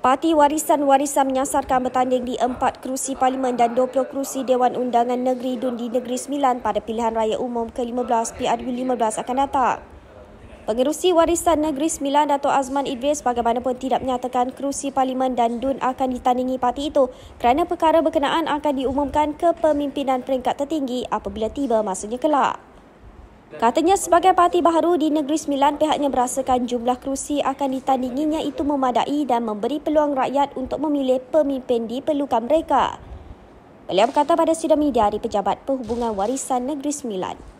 Parti Warisan Warisan menyasarkan bertanding di empat kerusi Parlimen dan 20 kerusi Dewan Undangan Negeri Dun di Negeri Sembilan pada pilihan raya umum ke-15 PRU15 akan datang. Pengerusi Warisan Negeri Sembilan Dato' Azman Idris bagaimanapun tidak menyatakan kerusi Parlimen dan DUN akan ditandingi parti itu kerana perkara berkenaan akan diumumkan ke pemimpinan peringkat tertinggi apabila tiba masanya kelak. Katanya sebagai parti baru di Negeri Sembilan, pihaknya berasakan jumlah kerusi akan ditandinginya itu memadai dan memberi peluang rakyat untuk memilih pemimpin di diperlukan mereka. Beliau berkata pada sidang media di Pejabat Perhubungan Warisan Negeri Sembilan.